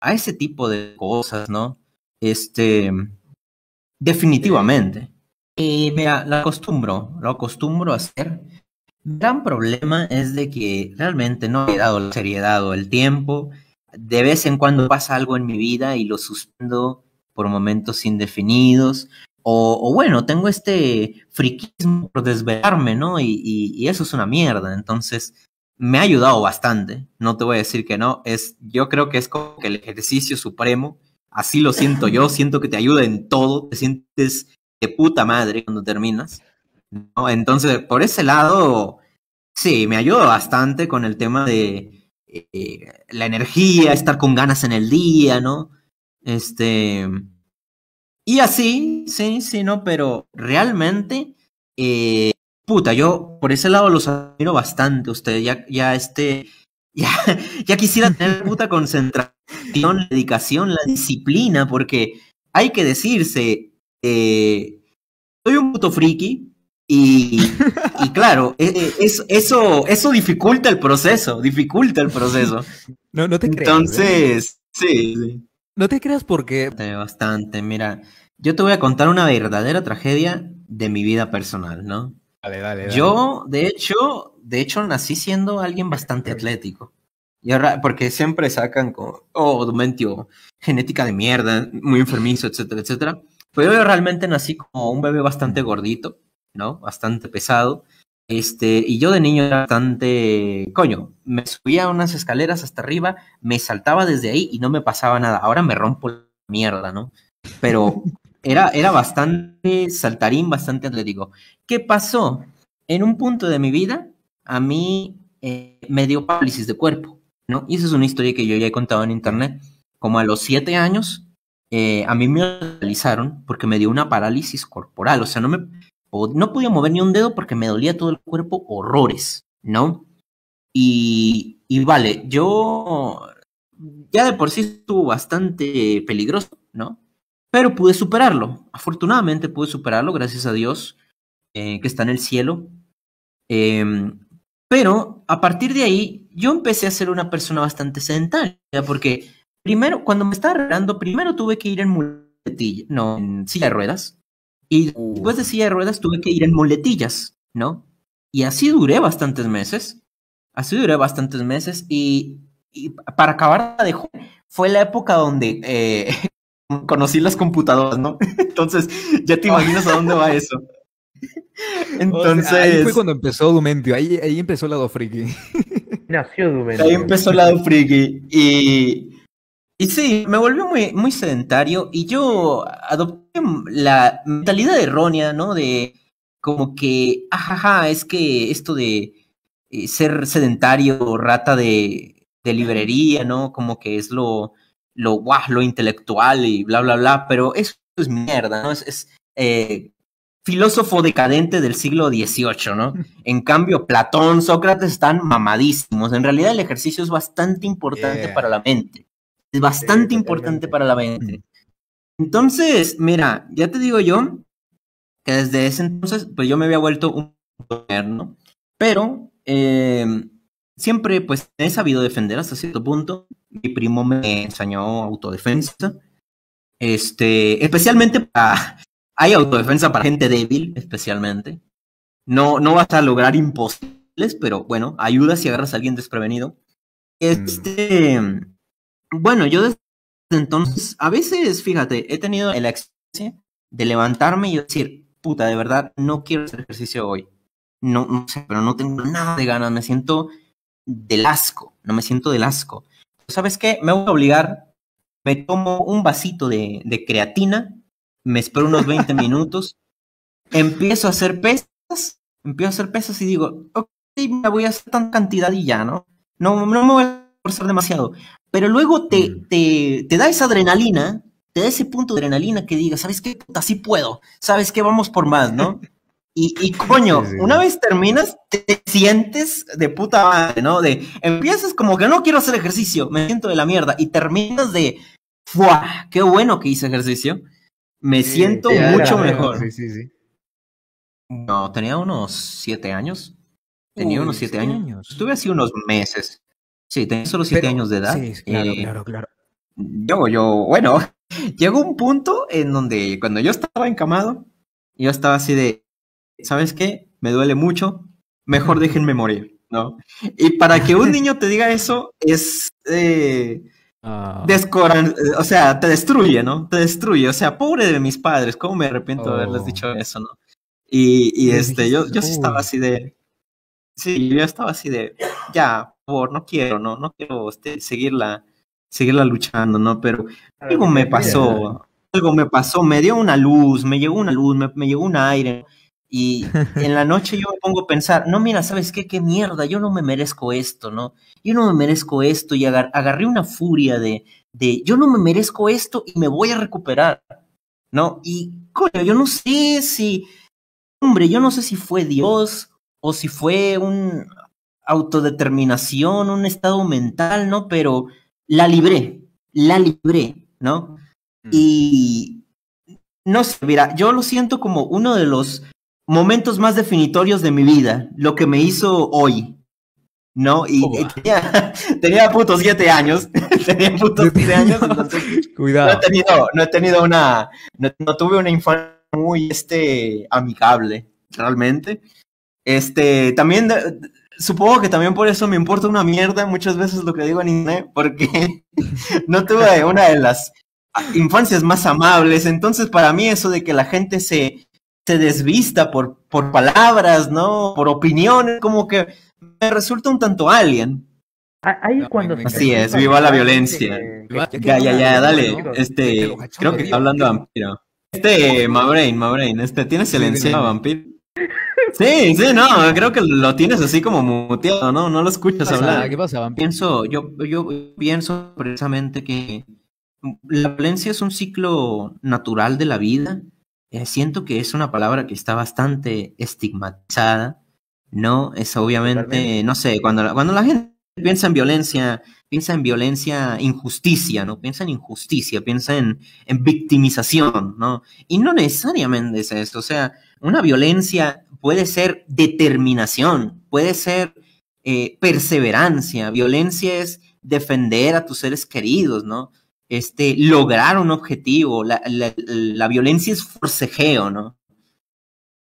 a ese tipo de cosas, ¿no? Este, definitivamente. Y me lo acostumbro, lo acostumbro a hacer. gran problema es de que realmente no he dado la seriedad o el tiempo. De vez en cuando pasa algo en mi vida y lo suspendo por momentos indefinidos. O, bueno, tengo este friquismo por desvelarme, ¿no? y eso es una mierda. Entonces, me ha ayudado bastante, no te voy a decir que no, es, yo creo que es como que el ejercicio supremo, así lo siento yo, siento que te ayuda en todo, te sientes de puta madre cuando terminas, ¿no? Entonces, por ese lado, sí, me ayuda bastante con el tema de eh, la energía, estar con ganas en el día, ¿no? Este... Y así, sí, sí, no, pero realmente... Eh, puta, yo por ese lado los admiro bastante. Ustedes ya, ya este, ya, ya quisiera tener puta concentración, dedicación, la disciplina, porque hay que decirse, eh, soy un puto friki, y, claro, e, e, eso, eso dificulta el proceso, dificulta el proceso. No, no te creas. ¿eh? Entonces, sí, No te creas porque... Bastante, mira, yo te voy a contar una verdadera tragedia de mi vida personal, ¿no? Yo, de hecho, de hecho, nací siendo alguien bastante atlético. Y ahora, porque siempre sacan con, oh, Dumentio, genética de mierda, muy enfermizo, etcétera, etcétera. Pero yo realmente nací como un bebé bastante gordito, ¿no? Bastante pesado. Este, y yo de niño era bastante, coño, me subía a unas escaleras hasta arriba, me saltaba desde ahí y no me pasaba nada. Ahora me rompo la mierda, ¿no? Pero era, era bastante saltarín, bastante atlético. ¿Qué pasó? En un punto de mi vida, a mí eh, me dio parálisis de cuerpo, ¿no? Y esa es una historia que yo ya he contado en internet. Como a los siete años, eh, a mí me hospitalizaron porque me dio una parálisis corporal. O sea, no, me, no podía mover ni un dedo porque me dolía todo el cuerpo horrores, ¿no? Y, y vale, yo ya de por sí estuvo bastante peligroso, ¿no? Pero pude superarlo. Afortunadamente pude superarlo, gracias a Dios, eh, que está en el cielo. Em, pero a partir de ahí, yo empecé a ser una persona bastante sedentaria, porque primero, cuando me estaba arreglando, primero tuve que ir en muletilla, no, en silla de ruedas. Y después de silla de ruedas tuve que ir en muletillas, ¿no? Y así duré bastantes meses. Así duré bastantes meses. Y, para acabar de fue la época donde eh, conocí las computadoras, ¿no? Entonces, ya te imaginas a dónde va eso. Entonces. ahí fue cuando empezó Dumentio, ahí, ahí empezó el lado friki. Nació Dumentio. Ahí empezó el lado friki. Y, y sí, me volvió muy, muy sedentario y yo adopté la mentalidad errónea, ¿no? De como que, ajaja, es que esto de eh, ser sedentario, rata de, de librería, ¿no? Como que es lo, lo guau, lo intelectual y bla, bla, bla, pero eso es mierda, ¿no? Es, eh, filósofo decadente del siglo XVIII, ¿no? En cambio, Platón, Sócrates están mamadísimos. En realidad, el ejercicio es bastante importante para la mente. Es bastante importante para la mente. Mm. Entonces, mira, ya te digo yo que desde ese entonces, pues yo me había vuelto un Pero, em, siempre pues he sabido defender hasta cierto punto. Mi primo me enseñó autodefensa. Este, especialmente para... Hay autodefensa para gente débil, especialmente. No, no vas a lograr imposibles, pero bueno, ayuda si agarras a alguien desprevenido. Este, mm, bueno, yo desde entonces, a veces, fíjate, he tenido el experiencia de levantarme y decir, puta, de verdad, no quiero hacer ejercicio hoy. No, no sé, pero no tengo nada de ganas, me siento del asco, no me siento del asco. ¿Sabes qué? Me voy a obligar, me tomo un vasito de, creatina, me espero unos 20 minutos, empiezo a hacer pesas, empiezo a hacer pesas y digo, ok, me voy a hacer tan cantidad y ya, ¿no? No, no me voy a forzar demasiado. Pero luego te, mm. te, te da esa adrenalina, te da ese punto de adrenalina que digas, ¿sabes qué? Así puedo, ¿sabes qué? Vamos por más, ¿no? Y, y coño, una vez terminas, te sientes de puta madre, ¿no? De empiezas como que no quiero hacer ejercicio, me siento de la mierda, y terminas de, ¡fuah! ¡Qué bueno que hice ejercicio! Me siento mucho mejor. Sí, sí, sí. No, tenía unos siete años. Tenía unos siete años. Estuve así unos meses. Sí, tenía solo siete años de edad. Sí, claro, eh, claro, claro. Yo, yo, bueno, llegó un punto en donde cuando yo estaba encamado, yo estaba así de, ¿sabes qué? Me duele mucho, mejor déjenme morir, ¿no? Y para que un niño te diga eso es... Eh, ah. o sea, te destruye, ¿no? Te destruye, o sea, pobre de mis padres, ¿cómo me arrepiento de haberles dicho oh. eso, ¿no? Y, este, yo, yo sí estaba oh. así de... Sí, yo estaba así de... Ya, por favor, no quiero, ¿no? No quiero este, seguirla, seguirla luchando, ¿no? Pero algo me pasó, algo me pasó, me dio una luz, me llegó una luz, me, me llegó un aire. Y en la noche yo me pongo a pensar, no, mira, ¿sabes qué? ¿Qué mierda? Yo no me merezco esto, ¿no? Yo no me merezco esto y agarré una furia de, de, yo no me merezco esto y me voy a recuperar, ¿no? Y, coño, yo no sé si, hombre, yo no sé si fue Dios o si fue un autodeterminación, un estado mental, ¿no? Pero la libré, la libré, ¿no? Mm. Y no sé, mira, yo lo siento como uno de los momentos más definitorios de mi vida, lo que me hizo hoy, ¿no? Y tenía, tenía, putos siete años, tenía putos siete años, entonces Cuidado. no he tenido, no he tenido una, no, tuve una infancia muy, este, amigable, realmente. Este, también, supongo que también por eso me importa una mierda muchas veces lo que digo en internet, porque no tuve una de las infancias más amables, entonces para mí eso de que la gente se se desvista por, por palabras, ¿no? Por opiniones, como que me resulta un tanto alien. Ahí cuando Así es, viva la violencia. ya, ya, ya, dale. Este, creo que está hablando vampiro. Este, Mabrain, Mabrain, este, ¿tienes silencio vampiro? Sí, sí, no, creo que lo tienes así como muteado, ¿no? No lo escuchas hablar. ¿Qué pasa, vampiro? Pienso, yo, yo pienso precisamente que la violencia es un ciclo natural de la vida eh, siento que es una palabra que está bastante estigmatizada, ¿no? Es obviamente, no sé, cuando la, cuando la gente piensa en violencia, piensa en violencia, injusticia, ¿no? Piensa en injusticia, piensa en, en victimización, ¿no? Y no necesariamente es eso, o sea, una violencia puede ser determinación, puede ser eh, perseverancia, violencia es defender a tus seres queridos, ¿no? este, lograr un objetivo. La, la, violencia es forcejeo, ¿no?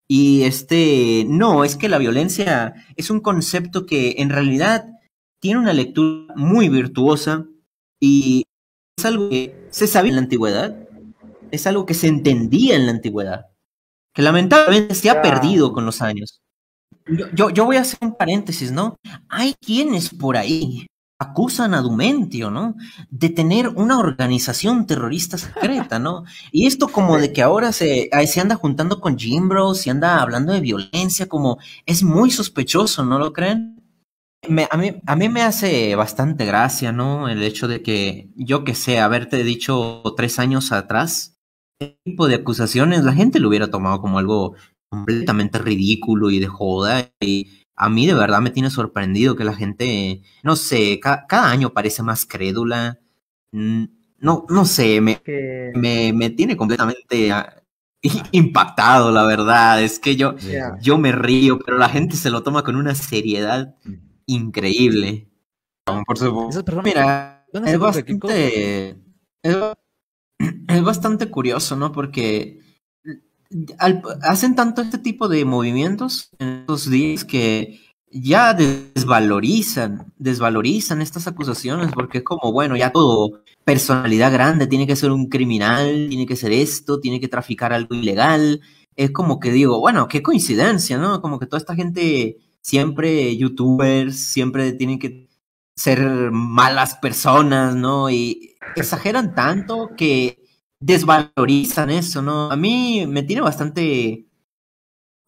Y este, no, es que la violencia es un concepto que en realidad tiene una lectura muy virtuosa y es algo que se sabía en la antigüedad, es algo que se entendía en la antigüedad, que lamentablemente se ha perdido con los años. Yo, yo, yo voy a hacer un paréntesis, ¿no? Hay quienes por ahí acusan a Dumentio, ¿no? De tener una organización terrorista secreta, ¿no? Y esto como de que ahora se, se anda juntando con Jim Bros y anda hablando de violencia, como es muy sospechoso, ¿no lo creen? a, mí, me hace bastante gracia, ¿no? El hecho de que, yo que sé, haberte dicho tres años atrás, este tipo de acusaciones, la gente lo hubiera tomado como algo completamente ridículo y de joda y a mí de verdad me tiene sorprendido que la gente, no sé, cada año parece más crédula. Mm, no, no sé, me, me, tiene completamente ah, ah. impactado, la verdad. Es que yo, yo me río, pero la gente se lo toma con una seriedad mm. increíble. Por Mira, es bastante, es bastante curioso, ¿no? Porque hacen tanto este tipo de movimientos en estos días que ya desvalorizan, desvalorizan estas acusaciones porque es como, bueno, ya todo, personalidad grande, tiene que ser un criminal, tiene que ser esto, tiene que traficar algo ilegal. Es como que digo, bueno, qué coincidencia, ¿no? Como que toda esta gente, siempre youtubers, siempre tienen que ser malas personas, ¿no? Y exageran tanto que desvalorizan eso, ¿no? A mí me tiene bastante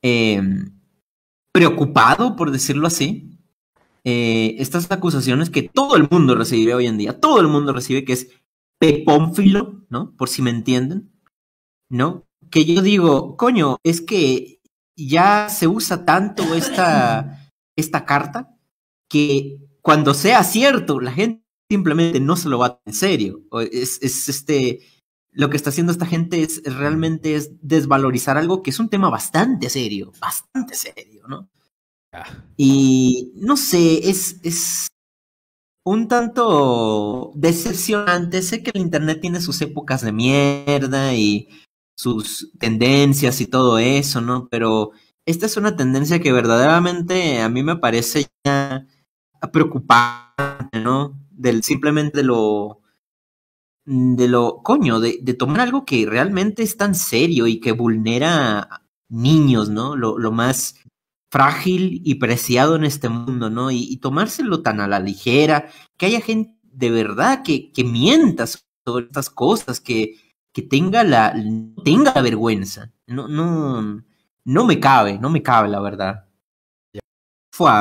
em, preocupado, por decirlo así, eh, estas acusaciones que todo el mundo recibe hoy en día, todo el mundo recibe que es pepónfilo, ¿no? Por si me entienden, ¿no? Que yo digo, coño, es que ya se usa tanto esta, esta carta que cuando sea cierto, la gente simplemente no se lo va a en serio. Es, es este lo que está haciendo esta gente es realmente es desvalorizar algo que es un tema bastante serio, bastante serio, ¿no? Ah. Y no sé, es, es un tanto decepcionante. Sé que el Internet tiene sus épocas de mierda y sus tendencias y todo eso, ¿no? Pero esta es una tendencia que verdaderamente a mí me parece ya preocupante, ¿no? Del simplemente lo Mm, de lo coño, de, tomar algo que realmente es tan serio y que vulnera niños, ¿no? Lo, lo más frágil y preciado en este mundo, ¿no? Y, tomárselo tan a la ligera, que haya gente de verdad que, que mienta sobre estas cosas, que, que tenga la, tenga vergüenza. No, no, no me cabe, no me cabe, la verdad.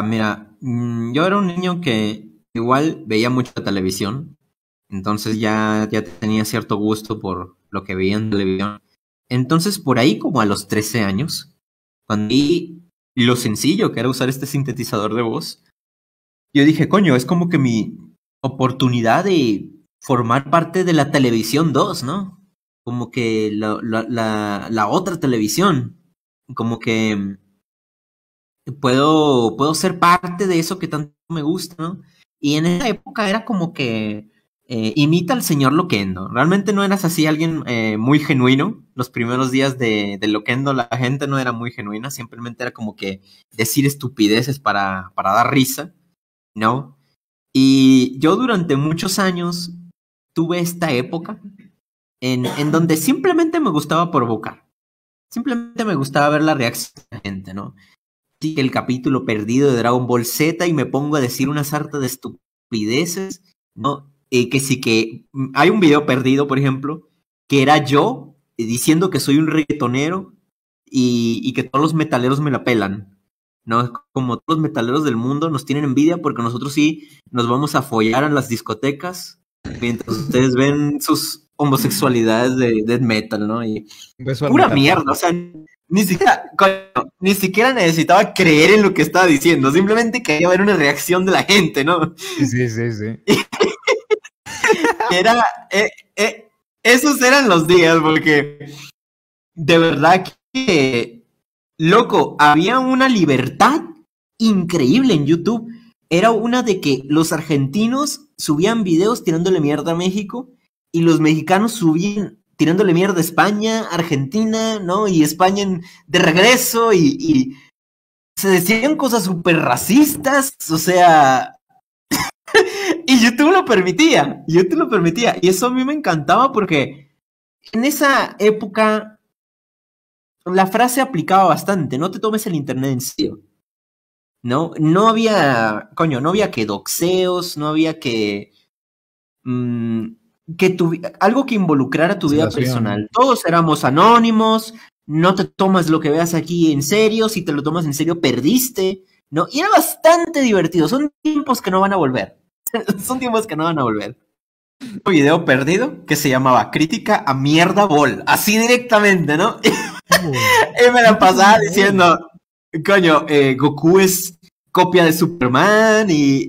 mira, mm, yo era un niño que igual veía mucha televisión, entonces ya, ya tenía cierto gusto por lo que veía en televisión. Entonces por ahí como a los 13 años, cuando vi lo sencillo que era usar este sintetizador de voz, yo dije, coño, es como que mi oportunidad de formar parte de la televisión 2, ¿no? Como que la, la, la, la otra televisión, como que puedo, puedo ser parte de eso que tanto me gusta, ¿no? Y en esa época era como que eh, imita al señor Loquendo. Realmente no eras así alguien eh, muy genuino. Los primeros días de, Loquendo la gente no era muy genuina, simplemente era como que decir estupideces para, para dar risa, ¿no? Y yo durante muchos años tuve esta época en, en donde simplemente me gustaba provocar. Simplemente me gustaba ver la reacción de la gente, ¿no? El capítulo perdido de Dragon Ball Z y me pongo a decir una sarta de estupideces, ¿no? Eh, que sí que mm, hay un video perdido, por ejemplo, que era yo eh, diciendo que soy un reggaetonero y, que todos los metaleros me la pelan. ¿no? como todos los metaleros del mundo nos tienen envidia porque nosotros sí nos vamos a follar en las discotecas mientras ustedes ven sus homosexualidades de death metal, ¿no? Y pura mierda, o sea, ni siquiera, ni siquiera necesitaba creer en lo que estaba diciendo, simplemente quería ver una reacción de la gente, ¿no? Sí, sí, sí. Era, eh, eh, esos eran los días, porque de verdad que, loco, había una libertad increíble en YouTube. Era una de que los argentinos subían videos tirándole mierda a México y los mexicanos subían tirándole mierda a España, Argentina, ¿no? Y España de regreso y, y se decían cosas súper racistas, o sea, y YouTube lo permitía, YouTube lo permitía. Y eso a mí me encantaba porque en esa época la frase aplicaba bastante, no te tomes el Internet en serio. ¿No? No había, coño, no había que doxeos, no había que... Mm, que algo que involucrara tu vida personal. Todos éramos anónimos, no te tomas lo que veas aquí en serio, si te lo tomas en serio perdiste. ¿no? Y era bastante divertido. Son tiempos que no van a volver. Son tiempos que no van a volver. Un video perdido que se llamaba Crítica a Mierda Ball. Así directamente, ¿no? y me la pasaba diciendo, coño, eh, Goku es copia de Superman y...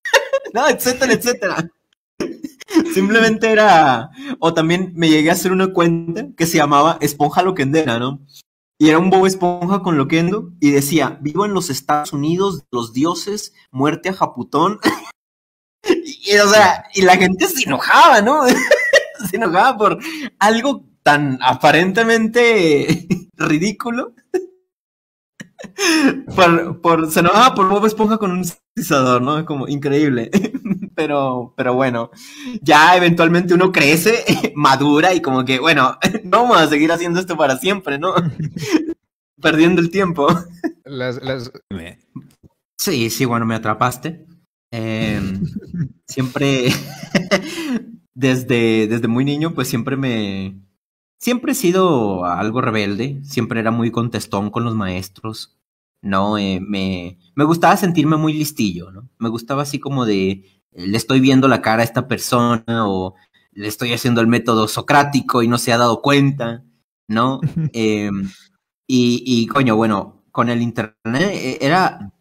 no, etcétera, etcétera. Simplemente era... O también me llegué a hacer una cuenta que se llamaba Esponja Loquendera, ¿no? Y era un bobo Esponja con Loquendo y decía, vivo en los Estados Unidos, los dioses, muerte a Japutón. y, o sea, y la gente se enojaba, ¿no? se enojaba por algo tan aparentemente ridículo. por, por, se enojaba por Bob Esponja con un sintetizador, ¿no? Como increíble pero, pero bueno, ya eventualmente uno crece, madura y como que, bueno, no vamos a seguir haciendo esto para siempre, ¿no? Perdiendo el tiempo. Sí, sí, bueno, me atrapaste. Eh, siempre, desde, desde muy niño, pues siempre me... Siempre he sido algo rebelde, siempre era muy contestón con los maestros, ¿no? Eh, me, me gustaba sentirme muy listillo, ¿no? Me gustaba así como de, eh, le estoy viendo la cara a esta persona o le estoy haciendo el método socrático y no se ha dado cuenta, ¿no? Em, y, coño, bueno, con el Internet eh, era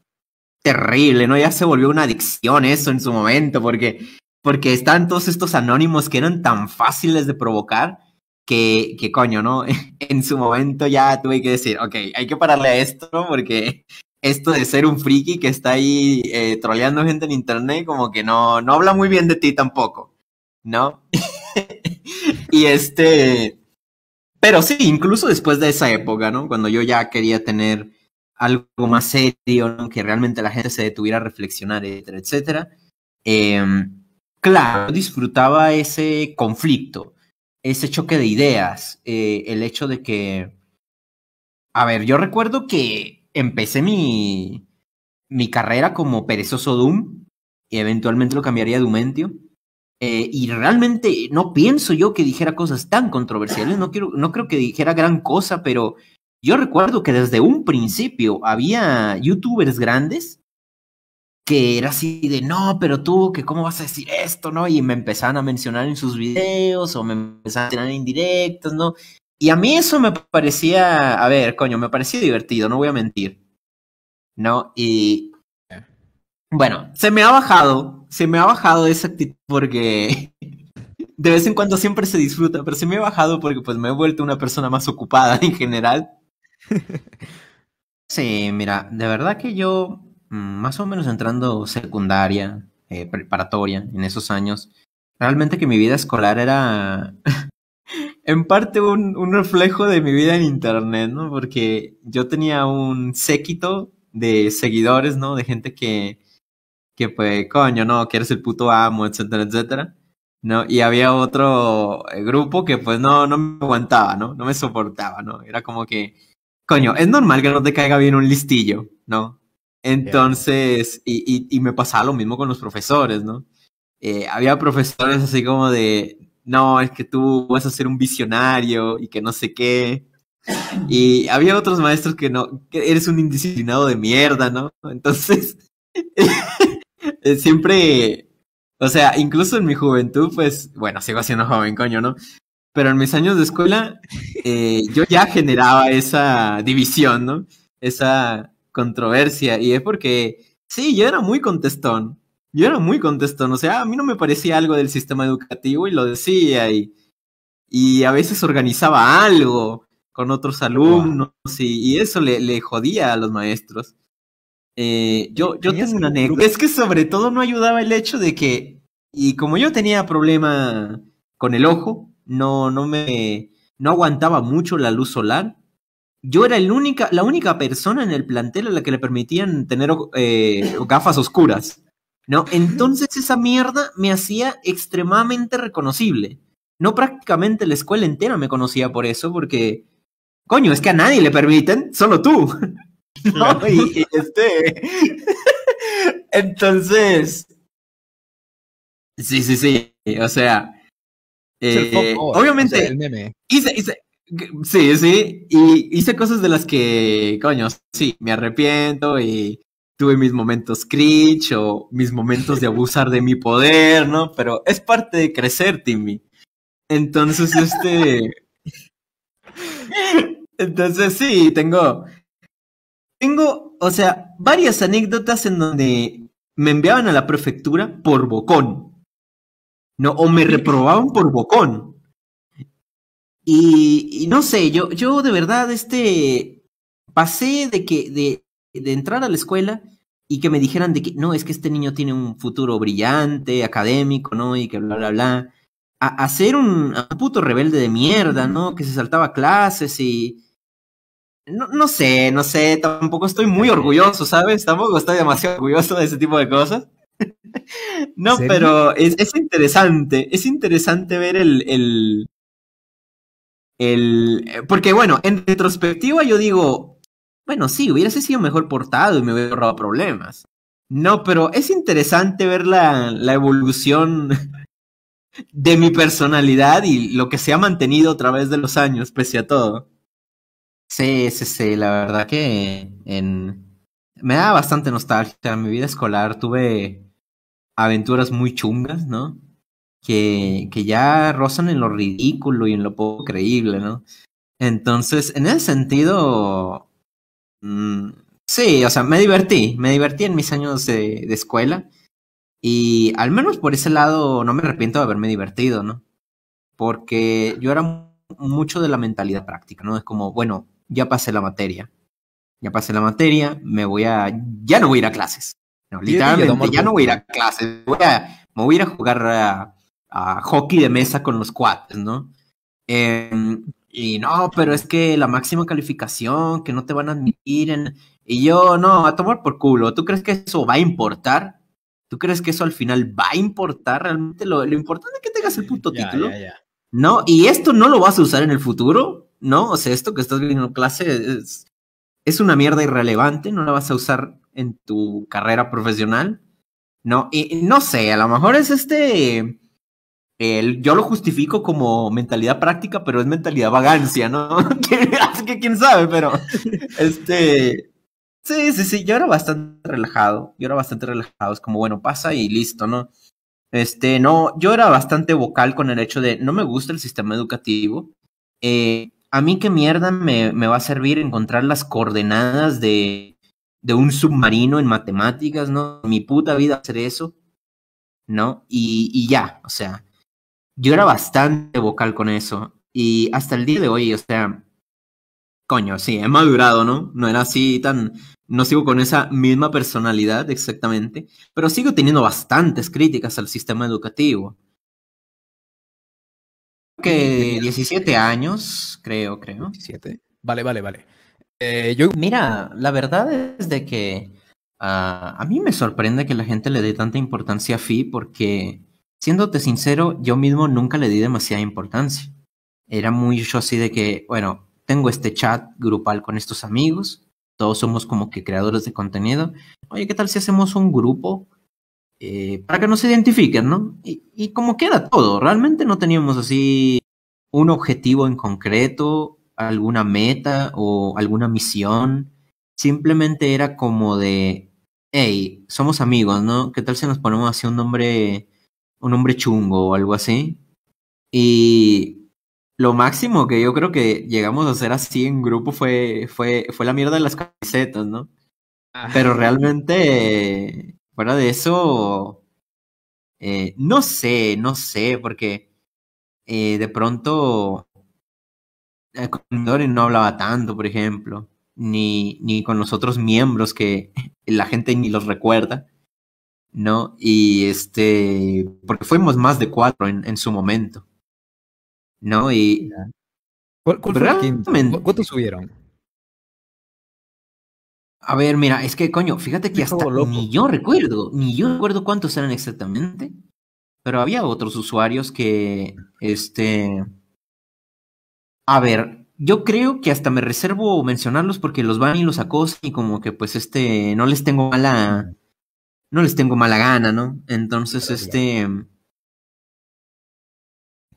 terrible, ¿no? Ya se volvió una adicción eso en su momento, porque, porque están todos estos anónimos que eran tan fáciles de provocar. Que, que coño, ¿no? en su momento ya tuve que decir, ok, hay que pararle a esto porque esto de ser un friki que está ahí eh, trolleando gente en internet, como que no, no habla muy bien de ti tampoco, ¿no? y este, pero sí, incluso después de esa época, ¿no? Cuando yo ya quería tener algo más serio, que realmente la gente se detuviera a reflexionar, etcétera, etcétera. Eh, claro, disfrutaba ese conflicto, ese choque de ideas, eh, el hecho de que, a ver, yo recuerdo que empecé mi, mi carrera como perezoso Doom y eventualmente lo cambiaría a Dumentio. Eh, y realmente no pienso yo que dijera cosas tan controversiales, no, quiero, no creo que dijera gran cosa, pero yo recuerdo que desde un principio había youtubers grandes que era así de, no, pero tú, que cómo vas a decir esto, ¿no? Y me empezaban a mencionar en sus videos o me empezaban a mencionar en directos, ¿no? Y a mí eso me parecía, a ver, coño, me parecía divertido, no voy a mentir. ¿No? Y... Bueno, se me ha bajado, se me ha bajado esa actitud porque de vez en cuando siempre se disfruta, pero se me ha bajado porque pues me he vuelto una persona más ocupada en general. Sí, mira, de verdad que yo, mm, más o menos entrando secundaria, eh, preparatoria, en esos años, realmente que mi vida escolar era en parte un, un, reflejo de mi vida en internet, ¿no? Porque yo tenía un séquito de seguidores, ¿no? De gente que, que pues, coño, no, que eres el puto amo, etcétera, etcétera, ¿no? Y había otro eh, grupo que, pues, no, no me aguantaba, ¿no? No me soportaba, ¿no? Era como que, coño, es normal que no te caiga bien un listillo, ¿no? Entonces, y, y, me pasaba lo mismo con los profesores, ¿no? Eh, había profesores así como de, no, es que tú vas a ser un visionario y que no sé qué. Y había otros maestros que no, que eres un indisciplinado de mierda, ¿no? Entonces, eh, siempre, o sea, incluso en mi juventud, pues, bueno, sigo siendo joven, coño, ¿no? Pero en mis años de escuela, eh, yo ya generaba esa división, ¿no? Esa controversia. Y es porque, sí, yo era muy contestón yo era muy contestón, o sea, a mí no me parecía algo del sistema educativo y lo decía y, y a veces organizaba algo con otros alumnos y, eso le, jodía a los maestros. Eh, yo, yo tengo una anécdota. Es que sobre todo no ayudaba el hecho de que, y como yo tenía problema con el ojo, no, no me, no aguantaba mucho la luz solar. Yo era el única, la única persona en el plantel a la que le permitían tener eh, gafas oscuras. ¿no? Entonces esa mierda me hacía extremadamente reconocible. No prácticamente la escuela entera me conocía por eso, porque, coño, es que a nadie le permiten, solo tú. ¿No? Y, este... Entonces... Sí, sí, sí, o sea... Eh, obviamente... Hice, hice, sí, sí, y hice cosas de las que, coño, sí, me arrepiento y tuve mis momentos cringe o mis momentos de abusar de mi poder, ¿no? Pero es parte de crecer, Timmy. Entonces, este... Entonces, sí, tengo... Tengo, o sea, varias anécdotas en donde me enviaban a la prefectura por bocón. No, o me reprobaban por bocón. Y, y no sé, yo, yo de verdad, este, pasé de que, de, de entrar a la escuela y que me dijeran de que no, es que este niño tiene un futuro brillante, académico, ¿no? Y que bla, bla, bla. A, hacer un, puto rebelde de mierda, ¿no? Que se saltaba clases y... No, no sé, no sé, tampoco estoy muy orgulloso, ¿sabes? Tampoco estoy demasiado orgulloso de ese tipo de cosas. no, pero es, es, interesante, es interesante ver el, el, el... Porque bueno, en retrospectiva yo digo, bueno, sí, hubiese sido mejor portado y me hubiera ahorrado problemas. No, pero es interesante ver la, la evolución de mi personalidad y lo que se ha mantenido a través de los años, pese a todo. Sí, sí, sí, la verdad que me da bastante nostalgia. En mi vida escolar tuve aventuras muy chungas, ¿no? Que, que ya rozan en lo ridículo y en lo poco creíble, ¿no? Entonces, en ese sentido, Mm, sí, o sea, me divertí, me divertí en mis años de, escuela. Y al menos por ese lado no me arrepiento de haberme divertido, ¿no? Porque yo era mucho de la mentalidad práctica, ¿no? Es como, bueno, ya pasé la materia. Ya pasé la materia, me voy a... Ya no voy a ir a clases. literalmente, ya no voy a ir a clases. Voy a, me voy a ir a jugar a, hockey de mesa con los cuates, ¿no? Em, y no, pero es que la máxima calificación, que no te van a admitir en... Y yo, no, a tomar por culo. ¿Tú crees que eso va a importar? ¿Tú crees que eso al final va a importar realmente? Lo, importante es que tengas el puto título. No, y esto no lo vas a usar en el futuro, ¿no? O sea, esto que estás viendo en clase es, es una mierda irrelevante, no la vas a usar en tu carrera profesional. No, y no sé, a lo mejor es este yo lo justifico como mentalidad práctica, pero es mentalidad vagancia, ¿no? Así que quién sabe, pero este. Sí, sí, sí, yo era bastante relajado, yo era bastante relajado, es como, bueno, pasa y listo, ¿no? Este, no, yo era bastante vocal con el hecho de, no me gusta el sistema educativo, eh, a mí qué mierda me, me, va a servir encontrar las coordenadas de, de un submarino en matemáticas, ¿no? Mi puta vida hacer eso, ¿no? Y, y ya, o sea, yo era bastante vocal con eso. Y hasta el día de hoy, o sea, coño, sí, he madurado, ¿no? No era así tan... No sigo con esa misma personalidad exactamente, pero sigo teniendo bastantes críticas al sistema educativo. que 17 años, creo, creo. 17. Vale, vale, vale. Eh, yo... Mira, la verdad es de que ah, a mí me sorprende que la gente le dé tanta importancia a FI porque Siéndote sincero, yo mismo nunca le di demasiada importancia. Era muy yo así de que, bueno, tengo este chat grupal con estos amigos, todos somos como que creadores de contenido. Oye, ¿qué tal si hacemos un grupo eh, para que nos identifiquen, ¿no? Y, y como queda todo, realmente no teníamos así un objetivo en concreto, alguna meta o alguna misión. Simplemente era como de, hey, somos amigos, ¿no? ¿Qué tal si nos ponemos así un nombre un hombre chungo o algo así. Y lo máximo que yo creo que llegamos a hacer así en grupo fue, fue, fue la mierda de las camisetas, ¿no? Ah. Pero realmente, fuera de eso, eh, no sé, no sé, porque eh, de pronto con no hablaba tanto, por ejemplo, ni, ni con los otros miembros que la gente ni los recuerda. ¿no? Y este, porque fuimos más de cuatro en, en su momento, ¿no? Y... ¿Cuántos subieron? A ver, mira, es que coño, fíjate que hasta ni yo recuerdo, ni yo recuerdo cuántos eran exactamente, pero había otros usuarios que, este, a ver, yo creo que hasta me reservo mencionarlos porque los van y los acosan y como que pues este, no les tengo mala, no les tengo mala gana, ¿no? Entonces, este...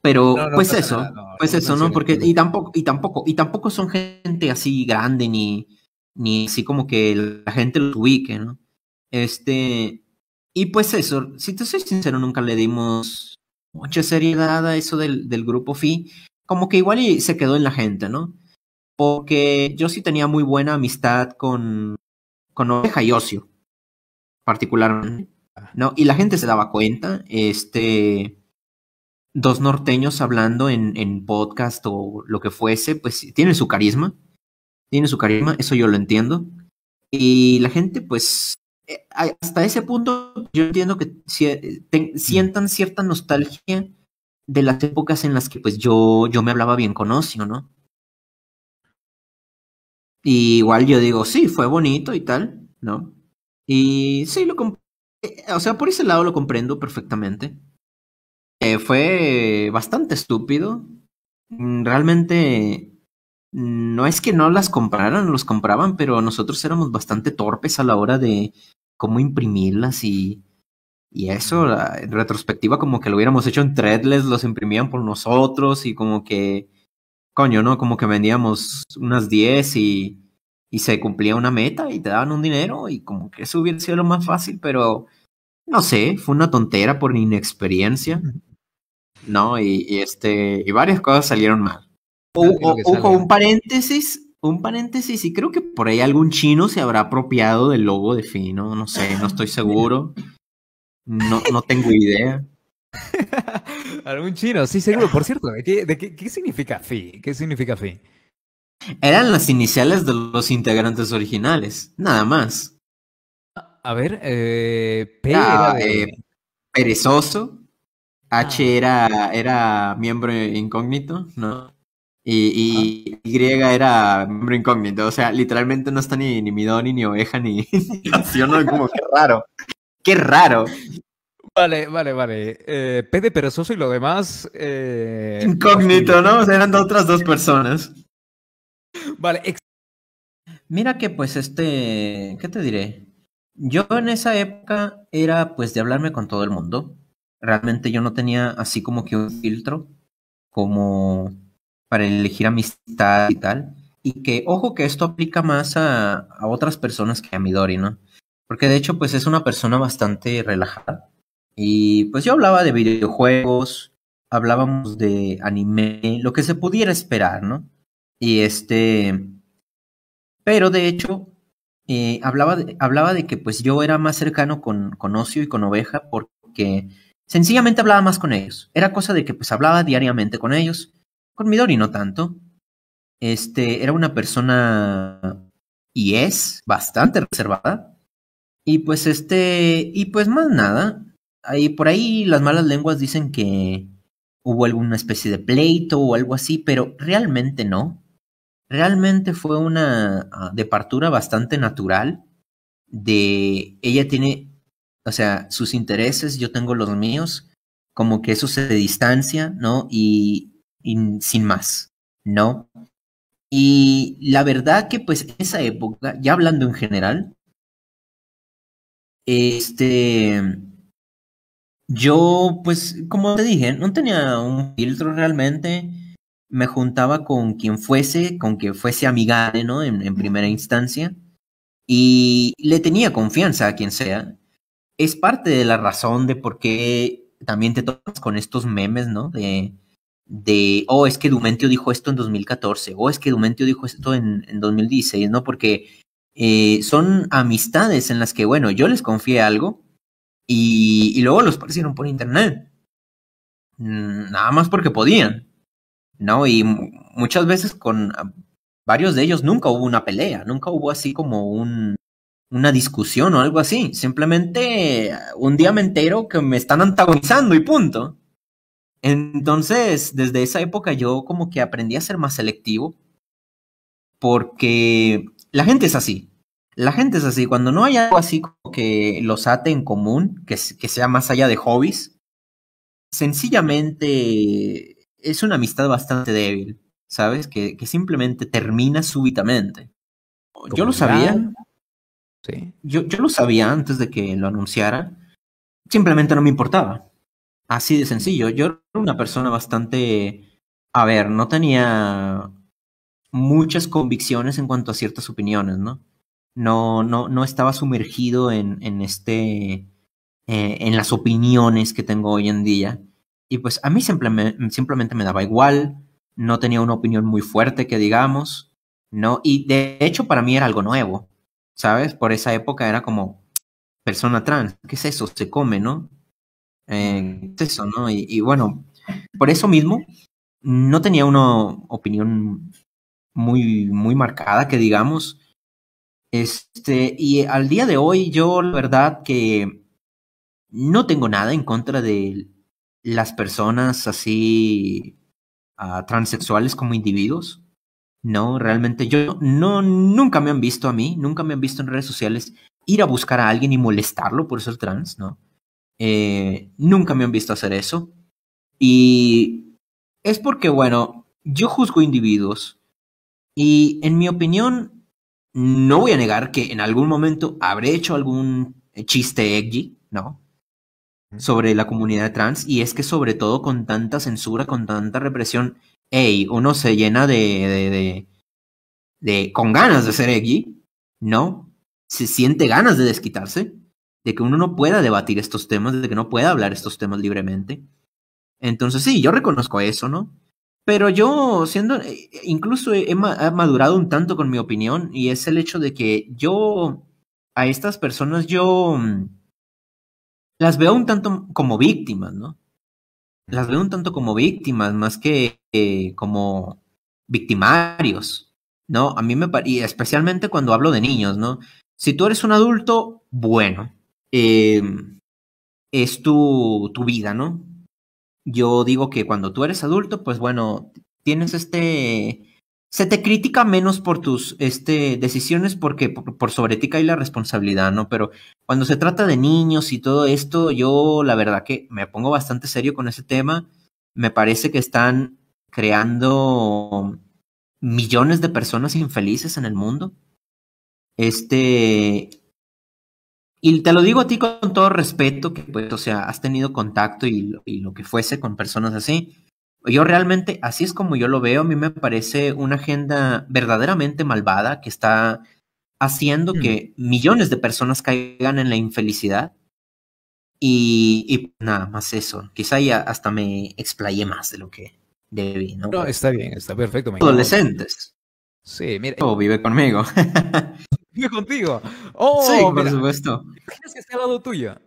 Pero, pues eso, pues eso, ¿no? Porque, y tampoco, y tampoco, y tampoco son gente así grande, ni, ni así como que la gente los ubique, ¿no? Este, y pues eso, si te soy sincero, nunca le dimos mucha seriedad a eso del, del grupo Fi Como que igual y se quedó en la gente, ¿no? Porque yo sí tenía muy buena amistad con, con Oveja y Ocio particularmente. Mm. ¿no? Y la gente se daba cuenta, este, dos norteños hablando en, en podcast o lo que fuese, pues tiene su carisma, Tiene su carisma, eso yo lo entiendo. Y la gente, pues, eh, hasta ese punto yo entiendo que eh, mm. sientan cierta nostalgia de las épocas en las que pues yo, yo me hablaba bien con Ocio, ¿no? igual yo digo, sí, fue bonito y tal, ¿no? Y sí, lo eh, o sea, por ese lado lo comprendo perfectamente. Eh, fue bastante estúpido. Mm, realmente mm, no es que no las compraran, los compraban, pero nosotros éramos bastante torpes a la hora de cómo imprimirlas y, y eso, en retrospectiva, como que lo hubiéramos hecho en threadless, los imprimían por nosotros y como que, coño, ¿no? Como que vendíamos unas 10 y y se cumplía una meta y te daban un dinero y como que eso hubiera sido lo más fácil, pero no sé, fue una tontera por inexperiencia, ¿no? Y, este, y varias cosas salieron mal. ojo, un paréntesis, un paréntesis, y creo que por ahí algún chino se habrá apropiado del logo de Fino, no sé, no estoy seguro. No, no tengo idea. algún chino, sí, seguro. Por cierto, ¿de qué, de qué, qué significa Fi? ¿Qué significa Fi? Eran las iniciales de los integrantes originales, nada más. A ver, eh, P ah, era, de... Eh, perezoso, H ah. era, era miembro incógnito, ¿no? Y, y, ah. era miembro incógnito, o sea, literalmente no está ni, ni midoni, ni oveja, ni, como que raro, qué raro. Vale, vale, vale. Eh, P de perezoso y lo demás... Eh, incógnito, ¿no? O sea, eran otras dos personas. Vale. Mira que pues este, ¿qué te diré? Yo en esa época era pues de hablarme con todo el mundo. Realmente yo no tenía así como que un filtro como para elegir amistad y tal. Y que, ojo, que esto aplica más a, a otras personas que a Midori, ¿no? Porque de hecho pues es una persona bastante relajada. Y pues yo hablaba de videojuegos, hablábamos de anime, lo que se pudiera esperar, ¿no? Y este, pero de hecho, eh, hablaba, de, hablaba de que pues yo era más cercano con, con Ocio y con Oveja porque sencillamente hablaba más con ellos. Era cosa de que pues hablaba diariamente con ellos. Con Midori no tanto. Este, era una persona y es bastante reservada. Y pues este, y pues más nada. Ahí, por ahí las malas lenguas dicen que hubo alguna especie de pleito o algo así, pero realmente no realmente fue una ah, departura bastante natural de ella tiene, o sea, sus intereses, yo tengo los míos, como que eso se distancia, ¿no? Y, sin más, ¿no? Y la verdad que pues esa época, ya hablando en general, este, yo pues como te dije, no tenía un filtro realmente me juntaba con quien fuese, con quien fuese amigable, ¿no? En, primera instancia. Y le tenía confianza a quien sea. Es parte de la razón de por qué también te tomas con estos memes, ¿no? De, de oh, es que Dumentio dijo esto en 2014, o es que Dumentio dijo esto en, en 2016, ¿no? Porque eh, son amistades en las que, bueno, yo les confié algo y, y luego los parecieron por internet. Nada más porque podían ¿no? Y muchas veces con ah, varios de ellos nunca hubo una pelea, nunca hubo así como un, una discusión o algo así. Simplemente ah, un día me entero que me están antagonizando y punto. Entonces, desde esa época yo como que aprendí a ser más selectivo porque la gente es así. La gente es así. Cuando no hay algo así como que los ate en común, que sea más allá de hobbies, sencillamente es una amistad bastante débil, ¿sabes? Que, que simplemente termina súbitamente. Yo lo sabía. Sí. Yo, yo lo sabía antes de que lo anunciara. Simplemente no me importaba. Así de sencillo. Yo era una persona bastante... A ver, no tenía muchas convicciones en cuanto a ciertas opiniones, ¿no? No, no, no estaba sumergido en, en este. Eh, en las opiniones que tengo hoy en día. Y pues a mí simplemente, simplemente me daba igual, no tenía una opinión muy fuerte que digamos, ¿no? Y de hecho para mí era algo nuevo, ¿sabes? Por esa época era como persona trans, ¿qué es eso? Se come, ¿no? Eh, ¿Qué es eso, no? Y, bueno, por eso mismo no tenía una opinión muy, muy marcada que digamos. Este, y al día de hoy yo la verdad que no tengo nada en contra de las personas así ah, transexuales como individuos. No, realmente yo no, nunca me han visto a mí, nunca me han visto en redes sociales ir a buscar a alguien y molestarlo por ser trans, ¿no? Eh, nunca me han visto hacer eso. Y es porque, bueno, yo juzgo individuos y en mi opinión no voy a negar que en algún momento habré hecho algún eh, chiste edgy, ¿no? sobre la comunidad trans y es que sobre todo con tanta censura, con tanta represión, hey, uno se llena de, de, de, con ganas de ser X... ¿no? Se siente ganas de desquitarse, de que uno no pueda debatir estos temas, de que no pueda hablar estos temas libremente. Entonces sí, yo reconozco eso, ¿no? Pero yo, siendo, eh, incluso he madurado un tanto con mi opinión y es el hecho de que yo, a estas personas yo mm, las veo un tanto como víctimas, ¿no? Las veo un tanto como víctimas, más que como victimarios, ¿no? A mí me parece, y especialmente cuando hablo de niños, ¿no? Si tú eres un adulto, bueno, em, es tu, tu vida, ¿no? Yo digo que cuando tú eres adulto, pues bueno, tienes este se te critica menos por tus este, decisiones porque por, sobre ti cae la responsabilidad, ¿no? Pero cuando se trata de niños y todo esto, yo la verdad que me pongo bastante serio con ese tema. Me parece que están creando millones de personas infelices en el mundo. Este. Y te lo digo a ti con todo respeto, que pues, o sea, has tenido contacto y, y lo que fuese con personas así. Yo realmente, así es como yo lo veo, a mí me parece una agenda verdaderamente malvada que está haciendo que mm. millones de personas caigan en la infelicidad. Y, y, nada más eso. Quizá ya hasta me explayé más de lo que debí, ¿no? No, está bien, está perfecto. Adolescentes. Sí, mira. Oh, vive conmigo. vive contigo. Oh, sí, por supuesto. ¿Qué que está al lado tuyo?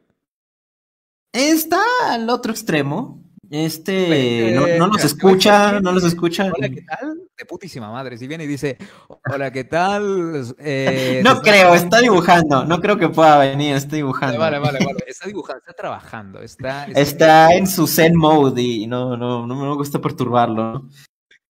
Está al otro extremo. Este no, nos escucha, no nos escucha. Hola, ¿qué tal? De putísima madre. Si viene y dice, hola, ¿qué tal? Eh, no creo, está dibujando. No creo que pueda venir, está dibujando. Vale, vale, vale. Está dibujando, está trabajando. Está, está, en su zen mode y no, no, no me gusta perturbarlo.